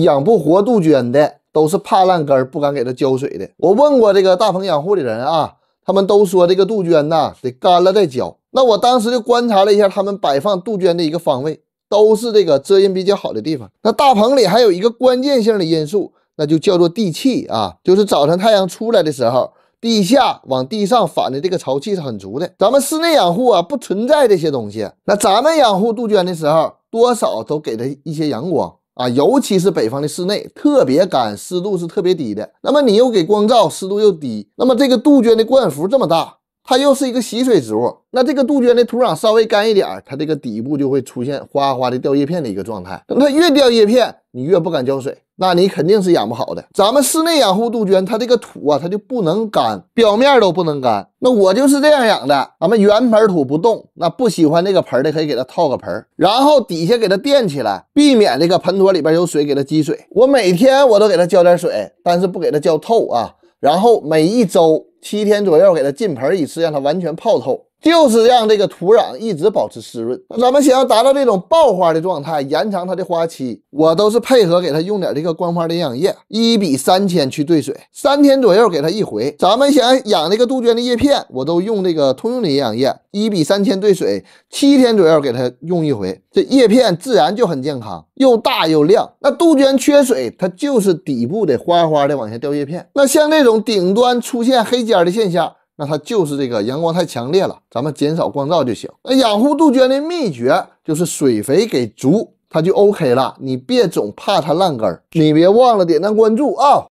养不活杜鹃的，都是怕烂根儿，不敢给它浇水的。我问过这个大棚养护的人啊，他们都说这个杜鹃呢得干了再浇。那我当时就观察了一下，他们摆放杜鹃的一个方位，都是这个遮阴比较好的地方。那大棚里还有一个关键性的因素，那就叫做地气啊，就是早晨太阳出来的时候，地下往地上反的这个潮气是很足的。咱们室内养护啊，不存在这些东西。那咱们养护杜鹃的时候，多少都给它一些阳光。啊，尤其是北方的室内特别干，湿度是特别低的。那么你又给光照，湿度又低，那么这个杜鹃的冠幅这么大。它又是一个吸水植物，那这个杜鹃的土壤稍微干一点，它这个底部就会出现哗哗的掉叶片的一个状态。等它越掉叶片，你越不敢浇水，那你肯定是养不好的。咱们室内养护杜鹃，它这个土啊，它就不能干，表面都不能干。那我就是这样养的，咱们原盆土不动。那不喜欢这个盆的，可以给它套个盆，然后底下给它垫起来，避免这个盆托里边有水给它积水。我每天我都给它浇点水，但是不给它浇透啊。然后每一周。七天左右，给它浸盆一次，让它完全泡透。就是让这个土壤一直保持湿润。咱们想要达到这种爆花的状态，延长它的花期，我都是配合给它用点这个光花的营养液，一比三千去兑水，三天左右给它一回。咱们想养这个杜鹃的叶片，我都用这个通用的营养液，一比三千兑水，七天左右给它用一回，这叶片自然就很健康，又大又亮。那杜鹃缺水，它就是底部的哗哗的往下掉叶片。那像这种顶端出现黑尖的现象。那它就是这个阳光太强烈了，咱们减少光照就行。那养护杜鹃的秘诀就是水肥给足，它就 OK 了。你别总怕它烂根儿，你别忘了点赞关注啊！